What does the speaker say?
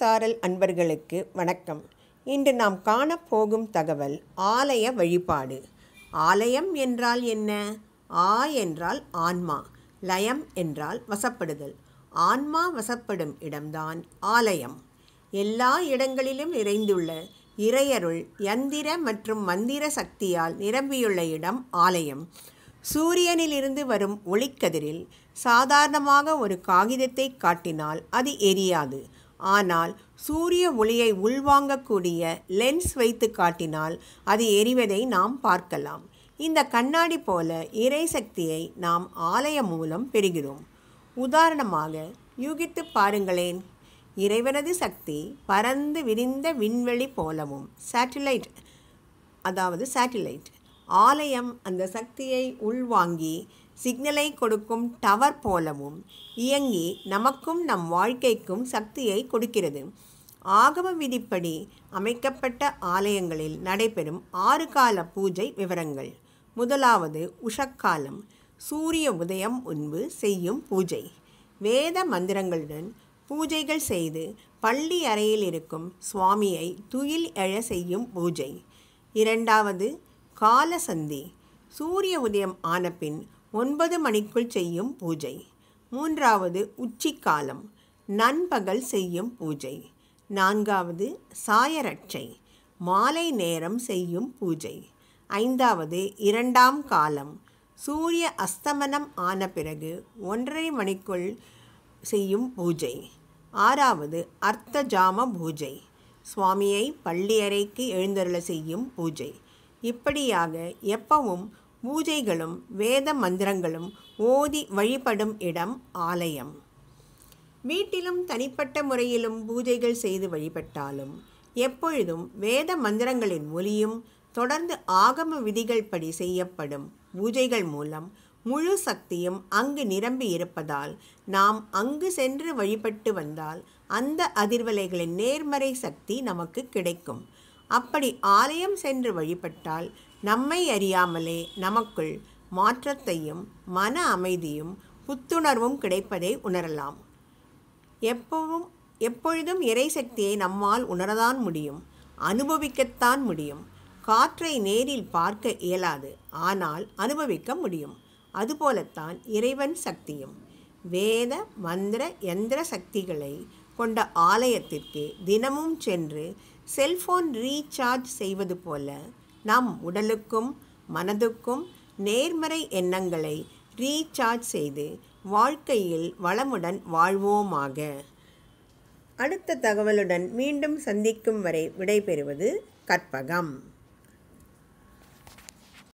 சாரல் அன்பர்களுக்கு வணக்கம் இன்று நாம் காணப்போகும் தகவல் ஆலய வழிபாடு ஆலயம் என்றால் என்ன ஆ என்றால் ஆன்மா லயம் என்றால் வசப்படுதல் ஆன்மா வசப்படும் இடம்தான் ஆலயம் எல்லா இடங்களிலும் நிறைந்துள்ள இறையருள் யந்திர மற்றும் மந்திர சக்தியால் நிரம்பியுள்ள இடம் ஆலயம் சூரியனிலிருந்து வரும் ஒளிக்கதிரில் சாதாரணமாக ஒரு காகிதத்தை காட்டினால் அது எரியாது ஆனால் சூரிய ஒளியை உள்வாங்கக்கூடிய லென்ஸ் வைத்து காட்டினால் அது எரிவதை நாம் பார்க்கலாம் இந்த கண்ணாடி போல இறை சக்தியை நாம் ஆலயம் மூலம் பெறுகிறோம் உதாரணமாக யூகித்து பாருங்களேன் இறைவனது சக்தி பறந்து விரிந்த விண்வெளி போலவும் சேட்டிலைட் அதாவது சேட்டிலைட் ஆலயம் அந்த சக்தியை உள்வாங்கி சிக்னலை கொடுக்கும் டவர் போலவும் இயங்கி நமக்கும் நம் வாழ்க்கைக்கும் சக்தியை கொடுக்கிறது ஆகம விதிப்படி அமைக்கப்பட்ட ஆலயங்களில் நடைபெறும் ஆறு கால பூஜை விவரங்கள் முதலாவது உஷக்காலம் சூரிய உதயம் முன்பு செய்யும் பூஜை வேத மந்திரங்களுடன் பூஜைகள் செய்து பள்ளி அறையில் இருக்கும் சுவாமியை துயில் எழ செய்யும் பூஜை இரண்டாவது கால சந்தி சூரிய உதயம் ஆனபின் ஒன்பது மணிக்குள் செய்யும் பூஜை மூன்றாவது உச்சிக்காலம் நண்பகல் செய்யும் பூஜை நான்காவது சாயரட்சை மாலை நேரம் செய்யும் பூஜை ஐந்தாவது இரண்டாம் காலம் சூரிய அஸ்தமனம் ஆன பிறகு ஒன்றரை மணிக்குள் செய்யும் பூஜை ஆறாவது அர்த்த ஜாம பூஜை சுவாமியை பள்ளியறைக்கு எழுந்தருள செய்யும் பூஜை இப்படியாக எப்பவும் பூஜைகளும் வேத மந்திரங்களும் ஓதி வழிபடும் இடம் ஆலயம் வீட்டிலும் தனிப்பட்ட முறையிலும் பூஜைகள் செய்து வழிபட்டாலும் எப்பொழுதும் வேத மந்திரங்களின் ஒலியும் தொடர்ந்து ஆகம விதிகள் படி செய்யப்படும் பூஜைகள் மூலம் முழு சக்தியும் அங்கு நிரம்பி இருப்பதால் நாம் அங்கு சென்று வழிபட்டு வந்தால் அந்த அதிர்வலைகளின் நேர்மறை சக்தி நமக்கு கிடைக்கும் அப்படி ஆலயம் சென்று வழிபட்டால் நம்மை அறியாமலே நமக்குள் மாற்றத்தையும் மன அமைதியும் புத்துணர்வும் கிடைப்பதை உணரலாம் எப்பவும் எப்பொழுதும் இறை சக்தியை நம்மால் உணரதான் முடியும் அனுபவிக்கத்தான் முடியும் காற்றை நேரில் பார்க்க இயலாது ஆனால் அனுபவிக்க முடியும் அதுபோலத்தான் இறைவன் சக்தியும் வேத மந்திர எந்திர சக்திகளை கொண்ட ஆலயத்திற்கு தினமும் சென்று செல்போன் ரீசார்ஜ் செய்வது போல நம் உடலுக்கும் மனதுக்கும் நேர்மறை எண்ணங்களை ரீசார்ஜ் செய்து வாழ்க்கையில் வளமுடன் வாழ்வோமாக அடுத்த தகவலுடன் மீண்டும் சந்திக்கும் வரை விடைபெறுவது கற்பகம்